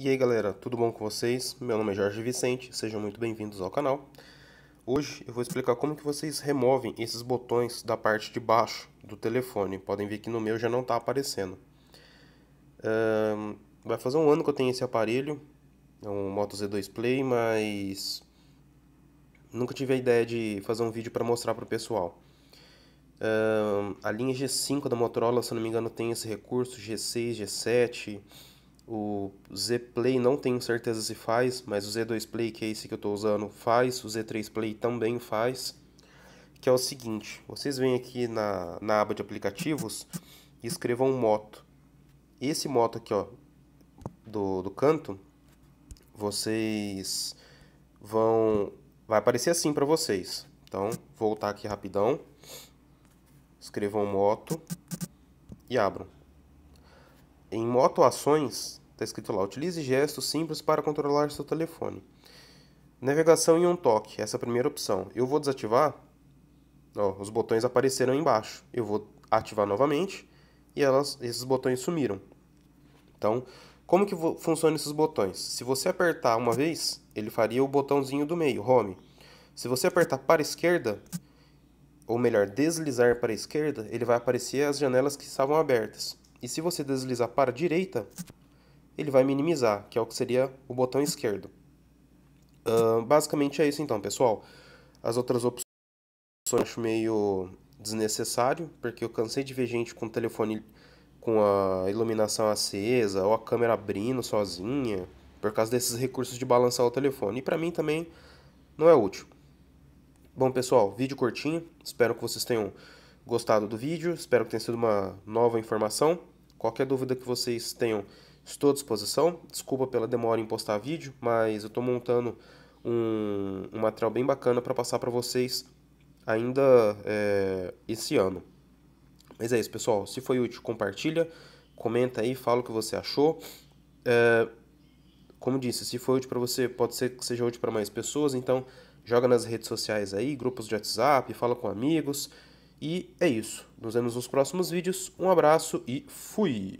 E aí galera, tudo bom com vocês? Meu nome é Jorge Vicente, sejam muito bem-vindos ao canal. Hoje eu vou explicar como que vocês removem esses botões da parte de baixo do telefone. Podem ver que no meu já não está aparecendo. Um, vai fazer um ano que eu tenho esse aparelho, é um Moto Z2 Play, mas nunca tive a ideia de fazer um vídeo para mostrar para o pessoal. Um, a linha G5 da Motorola, se não me engano, tem esse recurso, G6, G7 o Z Play não tenho certeza se faz, mas o Z2 Play, que é esse que eu estou usando, faz. O Z3 Play também faz. Que é o seguinte, vocês vêm aqui na, na aba de aplicativos e escrevam moto. Esse moto aqui, ó, do, do canto, vocês vão... Vai aparecer assim para vocês. Então, voltar aqui rapidão. Escrevam moto e abram em moto ações, está escrito lá, utilize gestos simples para controlar seu telefone. Navegação em um toque, essa é a primeira opção. Eu vou desativar, ó, os botões apareceram embaixo. Eu vou ativar novamente e elas, esses botões sumiram. Então, como que funcionam esses botões? Se você apertar uma vez, ele faria o botãozinho do meio, home. Se você apertar para a esquerda, ou melhor, deslizar para a esquerda, ele vai aparecer as janelas que estavam abertas. E se você deslizar para a direita, ele vai minimizar, que é o que seria o botão esquerdo. Uh, basicamente é isso então, pessoal. As outras opções eu acho meio desnecessário, porque eu cansei de ver gente com o telefone com a iluminação acesa ou a câmera abrindo sozinha por causa desses recursos de balançar o telefone. E para mim também não é útil. Bom, pessoal, vídeo curtinho. Espero que vocês tenham gostado do vídeo, espero que tenha sido uma nova informação. Qualquer dúvida que vocês tenham, estou à disposição. Desculpa pela demora em postar vídeo, mas eu estou montando um, um, material bem bacana para passar para vocês ainda é, esse ano. Mas é isso, pessoal. Se foi útil, compartilha, comenta aí, fala o que você achou. É, como disse, se foi útil para você, pode ser que seja útil para mais pessoas, então joga nas redes sociais aí, grupos de WhatsApp, fala com amigos. E é isso. Nos vemos nos próximos vídeos. Um abraço e fui!